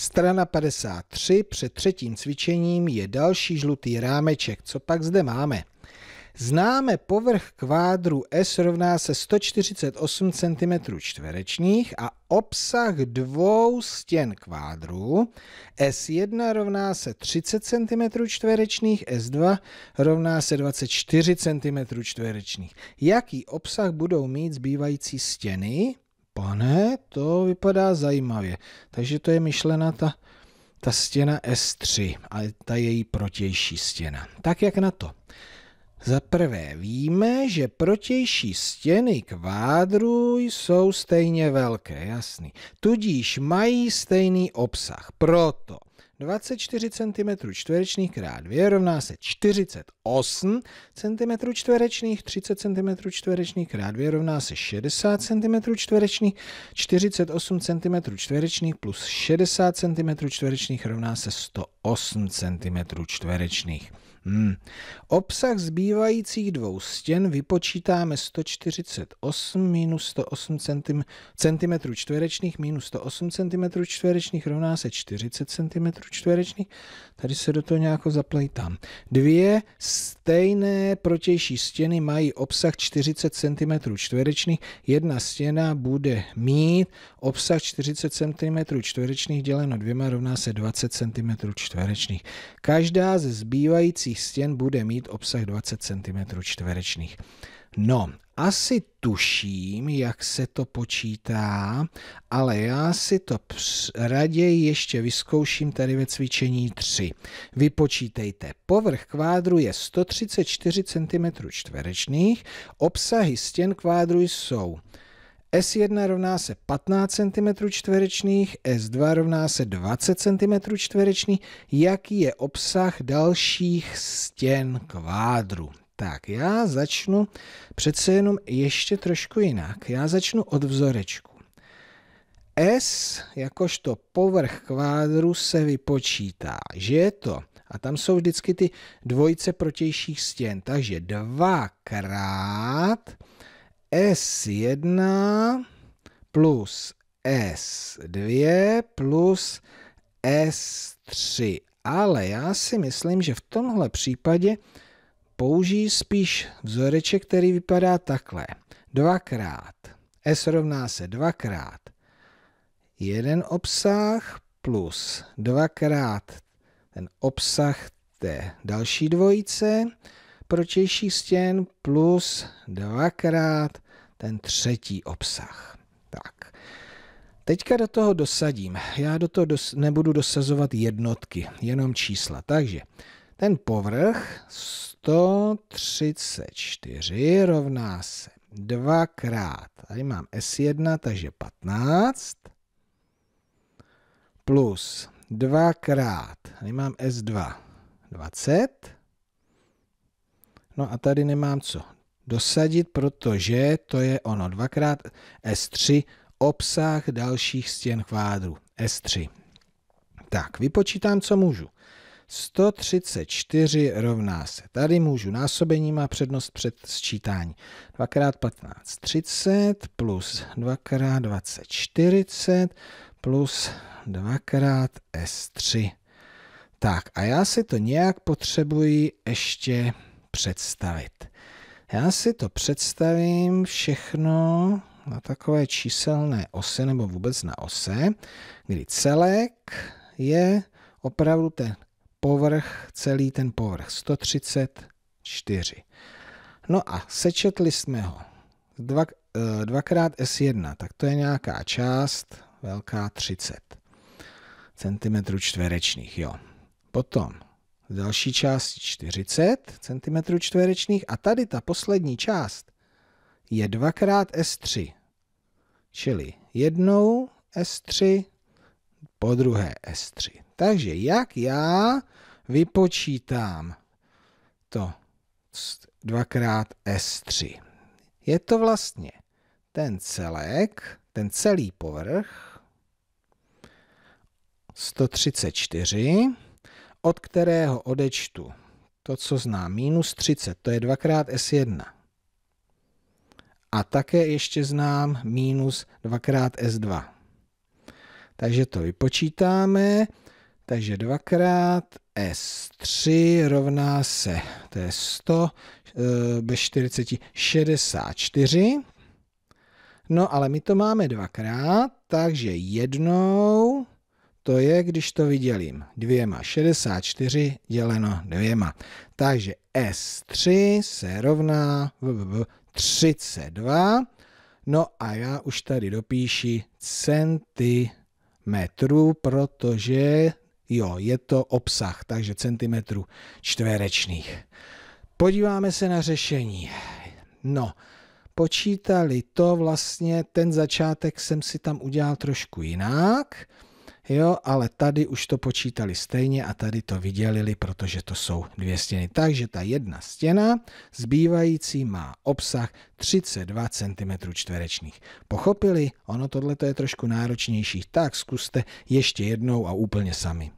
Strana 53 před třetím cvičením je další žlutý rámeček. Co pak zde máme? Známe povrch kvádru S rovná se 148 cm čtverečních a obsah dvou stěn kvádru S1 rovná se 30 cm čtverečních, S2 rovná se 24 cm čtverečních. Jaký obsah budou mít zbývající stěny? Pane, to vypadá zajímavě. Takže to je myšlena ta, ta stěna S3 a ta její protější stěna. Tak jak na to? Za prvé víme, že protější stěny kvádru jsou stejně velké, jasný. Tudíž mají stejný obsah. Proto 24 cm čtverečných krát 2 rovná se 48 cm čtverečných, 30 cm čtverečných krát 2 rovná se 60 cm čtverečných, 48 cm čtverečných plus 60 cm čtverečných rovná se 108 cm čtverečných. Hmm. Obsah zbývajících dvou stěn vypočítáme 148 minus 108 cm, čtverečných minus 108 cm čtverečných rovná se 40 cm čtverečných. Tady se do toho nějako zaplejtám. Dvě stejné protější stěny mají obsah 40 cm čtverečných. Jedna stěna bude mít obsah 40 cm čtverečných děleno dvěma rovná se 20 cm čtverečných. Každá ze zbývajících stěn bude mít obsah 20 cm čtverečných. No, asi tuším, jak se to počítá, ale já si to raději ještě vyzkouším tady ve cvičení 3. Vypočítejte, povrch kvádru je 134 cm čtverečných, obsahy stěn kvádru jsou s1 rovná se 15 cm čtverečných, S2 rovná se 20 cm čtverečných. Jaký je obsah dalších stěn kvádru? Tak já začnu přece jenom ještě trošku jinak. Já začnu od vzorečku. S jakožto povrch kvádru se vypočítá, že je to, a tam jsou vždycky ty dvojice protějších stěn, takže dvakrát krát s1 plus S2 plus S3. Ale já si myslím, že v tomhle případě použijí spíš vzoreček, který vypadá takhle. Dvakrát. S rovná se dvakrát. Jeden obsah plus dvakrát ten obsah té další dvojice protější stěn plus dvakrát ten třetí obsah. Tak. Teďka do toho dosadím. Já do toho dos- nebudu dosazovat jednotky, jenom čísla. Takže ten povrch 134 rovná se dvakrát. Tady mám S1, takže 15 plus dvakrát. Tady mám S2, 20 No a tady nemám co dosadit, protože to je ono. Dvakrát S3 obsah dalších stěn kvádru. S3. Tak, vypočítám, co můžu. 134 rovná se. Tady můžu násobení má přednost před sčítání. 2 x 15, 30 plus 2 x 20, 40 plus 2 x S3. Tak a já si to nějak potřebuji ještě představit. Já si to představím všechno na takové číselné ose nebo vůbec na ose, kdy celek je opravdu ten povrch, celý ten povrch 134. No a sečetli jsme ho. Dva, eh, dvakrát S1, tak to je nějaká část velká 30 cm čtverečních. jo. Potom další část 40 cm čtverečných a tady ta poslední část je dvakrát S3. Čili jednou S3, po druhé S3. Takže jak já vypočítám to dvakrát S3? Je to vlastně ten celek, ten celý povrch 134 od kterého odečtu to, co znám, minus 30, to je dvakrát S1. A také ještě znám minus dvakrát S2. Takže to vypočítáme. Takže dvakrát S3 rovná se, to je 100 eh, bez 40, 64. No ale my to máme dvakrát, takže jednou to je, když to vydělím dvěma, 64 děleno dvěma. Takže S3 se rovná 32, no a já už tady dopíši centimetrů, protože jo, je to obsah, takže centimetrů čtverečných. Podíváme se na řešení. No, počítali to vlastně, ten začátek jsem si tam udělal trošku jinak, jo, ale tady už to počítali stejně a tady to vydělili, protože to jsou dvě stěny. Takže ta jedna stěna zbývající má obsah 32 cm čtverečných. Pochopili? Ono tohle je trošku náročnější. Tak zkuste ještě jednou a úplně sami.